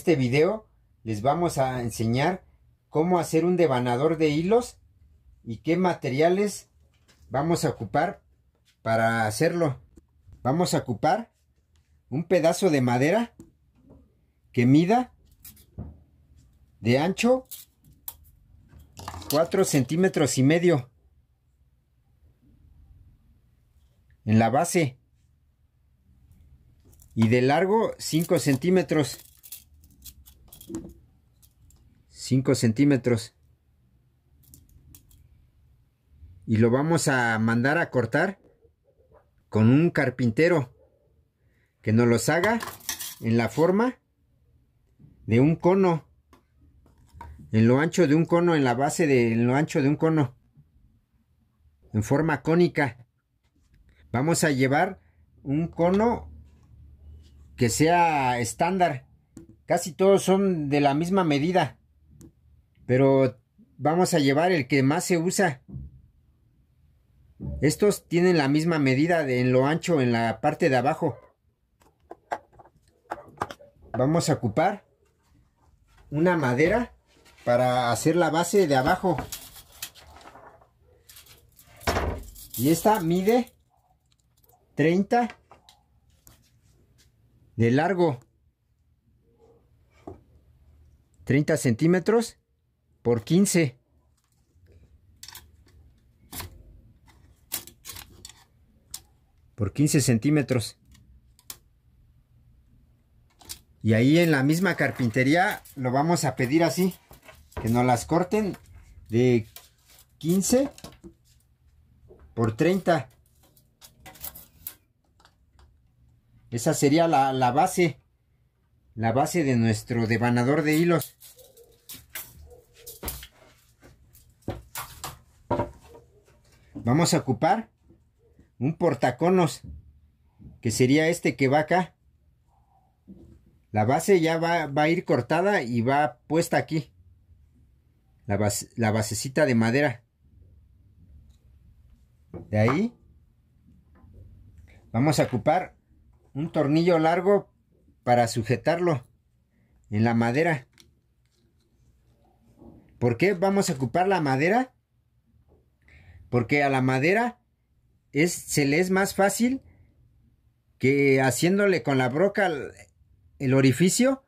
este video les vamos a enseñar cómo hacer un devanador de hilos y qué materiales vamos a ocupar para hacerlo. Vamos a ocupar un pedazo de madera que mida de ancho 4 centímetros y medio en la base y de largo 5 centímetros 5 centímetros. Y lo vamos a mandar a cortar con un carpintero que nos los haga en la forma de un cono. En lo ancho de un cono, en la base de lo ancho de un cono. En forma cónica. Vamos a llevar un cono que sea estándar Casi todos son de la misma medida. Pero vamos a llevar el que más se usa. Estos tienen la misma medida en lo ancho en la parte de abajo. Vamos a ocupar una madera para hacer la base de abajo. Y esta mide 30 de largo. 30 centímetros por 15. Por 15 centímetros. Y ahí en la misma carpintería lo vamos a pedir así. Que nos las corten de 15 por 30. Esa sería la, la base la base de nuestro devanador de hilos. Vamos a ocupar un portaconos, que sería este que va acá. La base ya va, a ir cortada y va puesta aquí. La, la basecita de madera. De ahí vamos a ocupar un tornillo largo para sujetarlo en la madera. ¿Por qué vamos a ocupar la madera? Porque a la madera es, se le es más fácil que haciéndole con la broca el, orificio.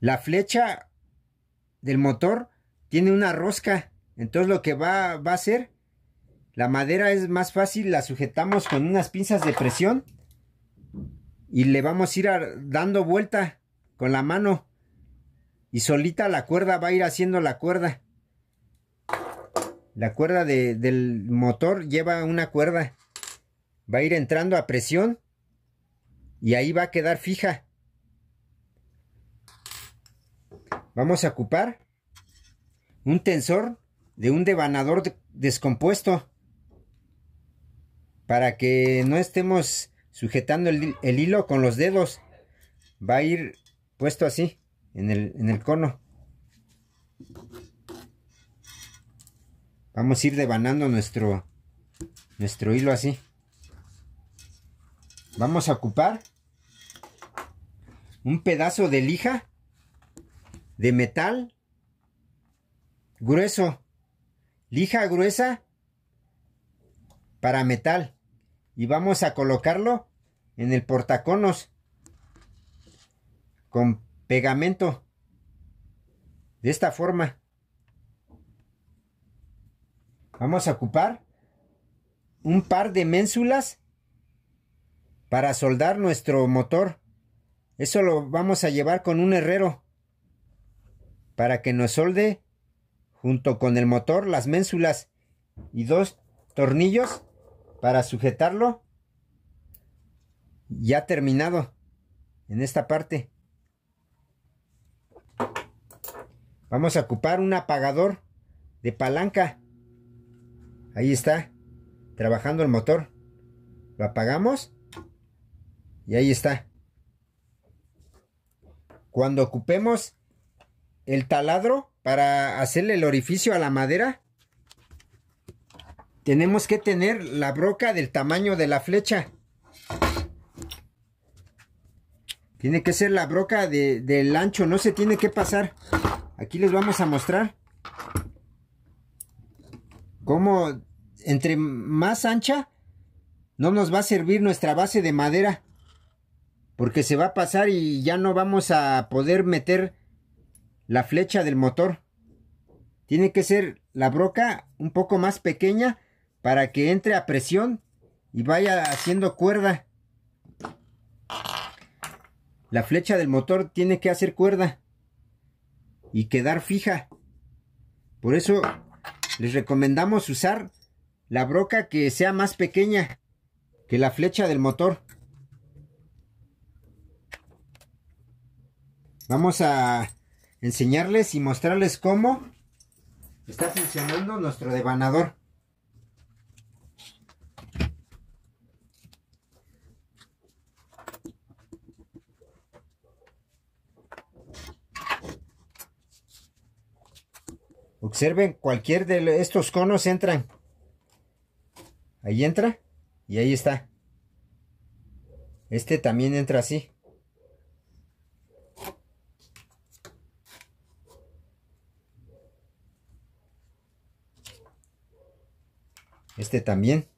La flecha del motor tiene una rosca. Entonces lo que va, va a hacer, la madera es más fácil, la sujetamos con unas pinzas de presión y le vamos a ir dando vuelta con la mano y solita la cuerda va a ir haciendo la cuerda. La cuerda del motor lleva una cuerda. Va a ir entrando a presión y ahí va a quedar fija. Vamos a ocupar un tensor de un devanador descompuesto para que no estemos sujetando el, hilo con los dedos. Va a ir puesto así, en el, cono. Vamos a ir devanando nuestro, nuestro hilo así. Vamos a ocupar un pedazo de lija de metal grueso. Lija gruesa para metal y vamos a colocarlo en el portaconos con pegamento de esta forma vamos a ocupar un par de ménsulas para soldar nuestro motor eso lo vamos a llevar con un herrero para que nos solde junto con el motor las ménsulas y dos tornillos para sujetarlo ya terminado en esta parte. Vamos a ocupar un apagador de palanca. Ahí está, trabajando el motor. Lo apagamos y ahí está. Cuando ocupemos el taladro para hacerle el orificio a la madera, tenemos que tener la broca del tamaño de la flecha. Tiene que ser la broca del ancho, no se tiene que pasar. Aquí les vamos a mostrar cómo entre más ancha no nos va a servir nuestra base de madera. Porque se va a pasar y ya no vamos a poder meter la flecha del motor. Tiene que ser la broca un poco más pequeña para que entre a presión y vaya haciendo cuerda. La flecha del motor tiene que hacer cuerda y quedar fija. Por eso les recomendamos usar la broca que sea más pequeña que la flecha del motor. Vamos a enseñarles y mostrarles cómo está funcionando nuestro devanador. Observen, cualquier de estos conos entran. Ahí entra y ahí está. Este también entra así. Este también.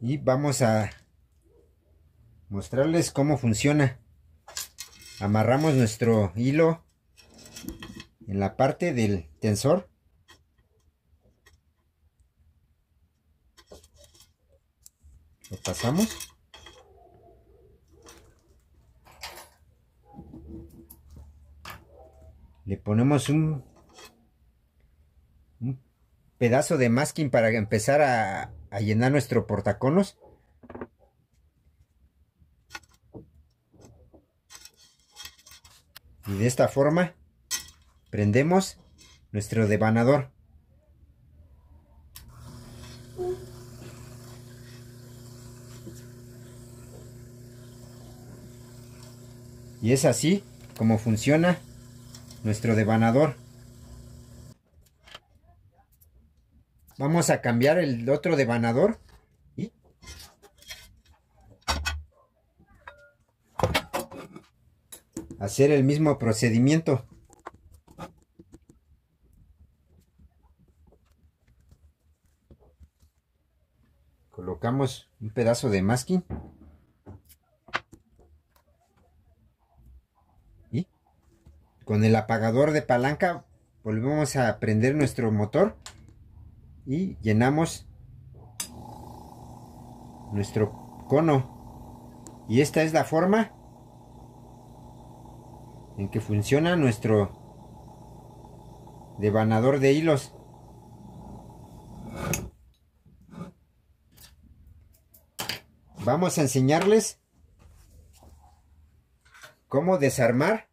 Y vamos a mostrarles cómo funciona amarramos nuestro hilo en la parte del tensor lo pasamos le ponemos un, pedazo de masking para empezar a, a llenar nuestro portaconos y de esta forma prendemos nuestro devanador. Y es así como funciona nuestro devanador. Vamos a cambiar el otro devanador hacer el mismo procedimiento. Colocamos un pedazo de masking. Y con el apagador de palanca volvemos a prender nuestro motor y llenamos nuestro cono. Y esta es la forma en que funciona nuestro devanador de hilos. Vamos a enseñarles cómo desarmar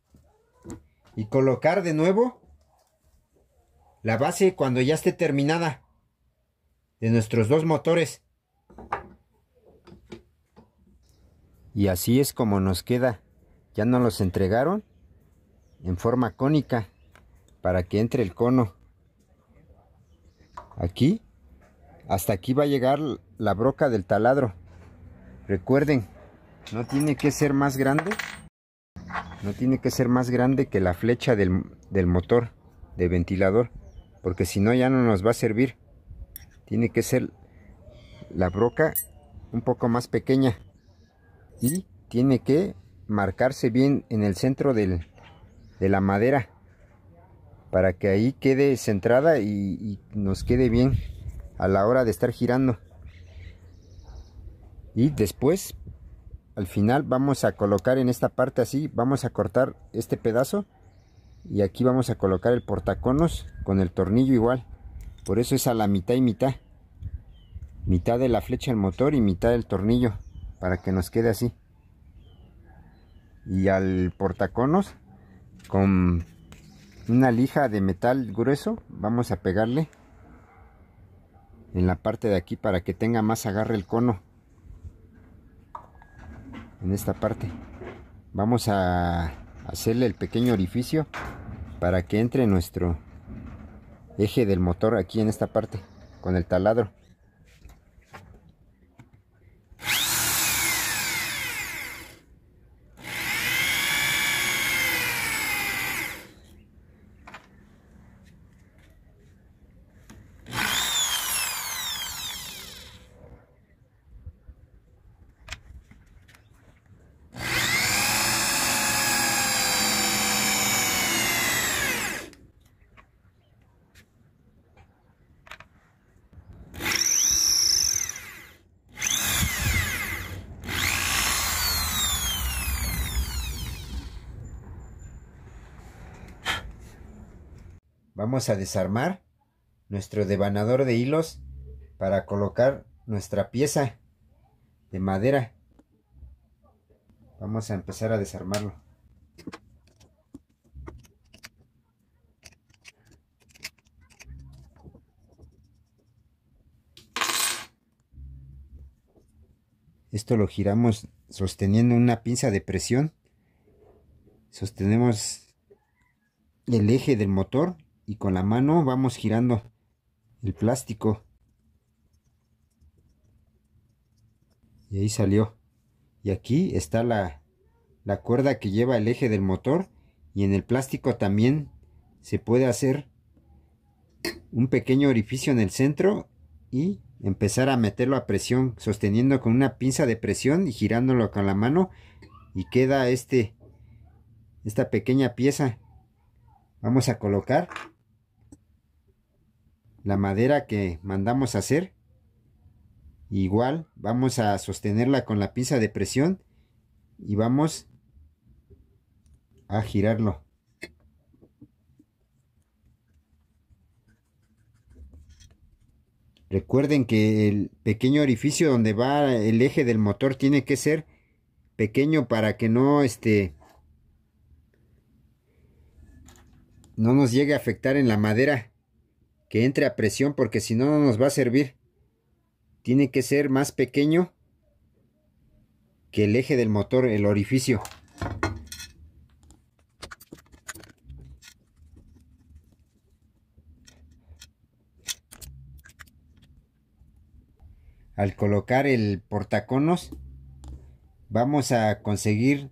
y colocar de nuevo la base cuando ya esté terminada de nuestros dos motores. Y así es como nos queda. Ya nos los entregaron en forma cónica para que entre el cono. Aquí, hasta aquí va a llegar la broca del taladro. Recuerden, no tiene que ser más grande, no tiene que ser más grande que la flecha del, motor, De ventilador, porque si no ya no nos va a servir. Tiene que ser la broca un poco más pequeña y tiene que marcarse bien en el centro del, de la madera para que ahí quede centrada y, nos quede bien a la hora de estar girando y después al final vamos a colocar en esta parte así vamos a cortar este pedazo y aquí vamos a colocar el portaconos con el tornillo igual por eso es a la mitad y mitad mitad de la flecha del motor y mitad del tornillo para que nos quede así y al portaconos con una lija de metal grueso vamos a pegarle en la parte de aquí para que tenga más agarre el cono en esta parte vamos a hacerle el pequeño orificio para que entre nuestro eje del motor aquí en esta parte con el taladro Vamos a desarmar nuestro devanador de hilos para colocar nuestra pieza de madera. Vamos a empezar a desarmarlo. Esto lo giramos sosteniendo una pinza de presión. Sostenemos el eje del motor y con la mano vamos girando el plástico. Y ahí salió. Y aquí está la, la cuerda que lleva el eje del motor y en el plástico también se puede hacer un pequeño orificio en el centro y empezar a meterlo a presión sosteniendo con una pinza de presión y girándolo con la mano y queda este esta pequeña pieza vamos a colocar la madera que mandamos hacer. Igual vamos a sostenerla con la pinza de presión y vamos a girarlo. Recuerden que el pequeño orificio donde va el eje del motor tiene que ser pequeño para que no este no nos llegue a afectar en la madera que entre a presión porque si no, no nos va a servir. Tiene que ser más pequeño que el eje del motor, el orificio. Al colocar el portaconos vamos a conseguir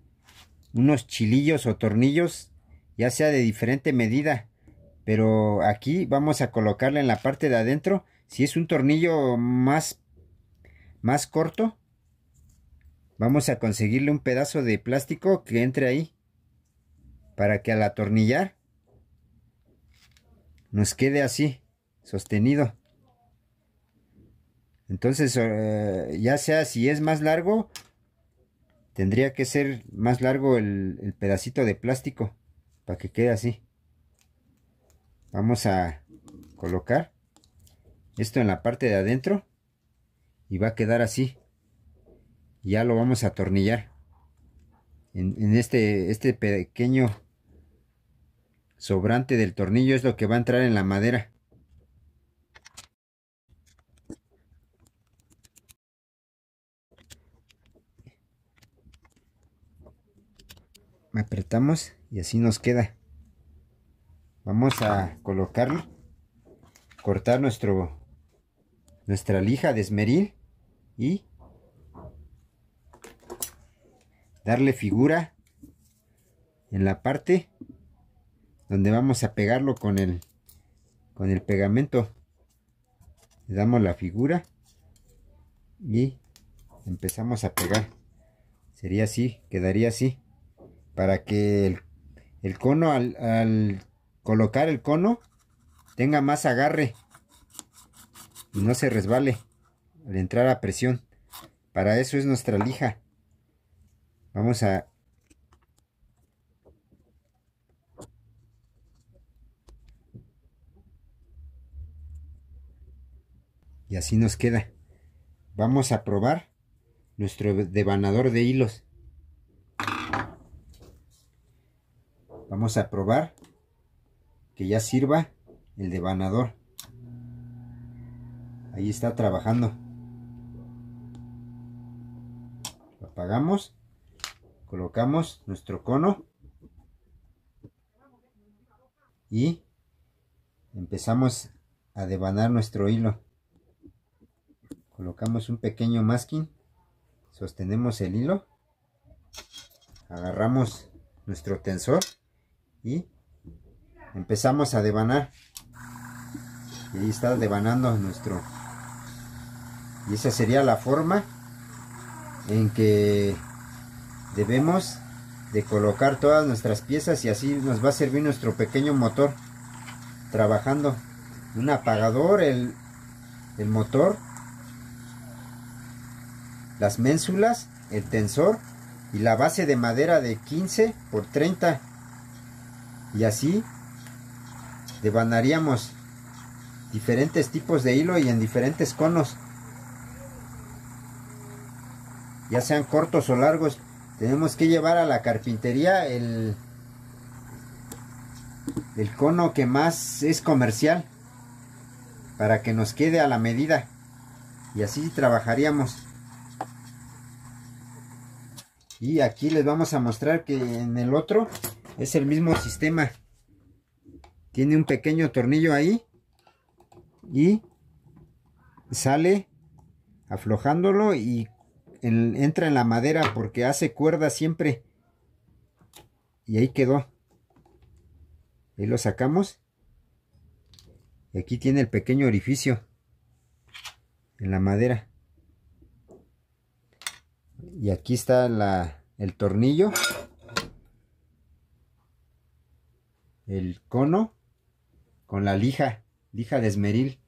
unos chilillos o tornillos ya sea de diferente medida pero aquí vamos a colocarla en la parte de adentro si es un tornillo más más corto vamos a conseguirle un pedazo de plástico que entre ahí para que al atornillar nos quede así sostenido entonces eh, ya sea si es más largo tendría que ser más largo el pedacito de plástico para que quede así vamos a colocar esto en la parte de adentro y va a quedar así ya lo vamos a atornillar en, este, este pequeño sobrante del tornillo es lo que va a entrar en la madera apretamos y así nos queda Vamos a colocarlo, cortar nuestro, nuestra lija de esmeril y darle figura en la parte donde vamos a pegarlo con el con el pegamento le damos la figura y empezamos a pegar sería así quedaría así para que el, cono al, al colocar el cono tenga más agarre y no se resbale al entrar a presión. Para eso es nuestra lija. Vamos a y así nos queda. Vamos a probar nuestro devanador de hilos. Vamos a probar que ya sirva el devanador. Ahí está trabajando. Lo apagamos. Colocamos nuestro cono. Y empezamos a devanar nuestro hilo. Colocamos un pequeño masking. Sostenemos el hilo. Agarramos nuestro tensor y empezamos a devanar. Y ahí está devanando nuestro. Y esa sería la forma en que debemos de colocar todas nuestras piezas y así nos va a servir nuestro pequeño motor trabajando un apagador el, el motor las ménsulas el tensor y la base de madera de 15 por 30 y así devanaríamos diferentes tipos de hilo y en diferentes conos ya sean cortos o largos tenemos que llevar a la carpintería el, el cono que más es comercial para que nos quede a la medida y así trabajaríamos y aquí les vamos a mostrar que en el otro es el mismo sistema tiene un pequeño tornillo ahí. Y sale aflojándolo y entra en la madera porque hace cuerda siempre. Y ahí quedó. Ahí lo sacamos. Y aquí tiene el pequeño orificio en la madera. Y aquí está el tornillo. El cono con la lija, lija de esmeril.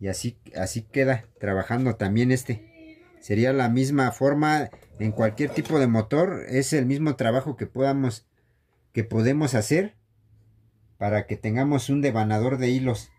Y así, así queda trabajando también este. Sería la misma forma en cualquier tipo de motor. Es el mismo trabajo que podamos, que podemos hacer para que tengamos un devanador de hilos.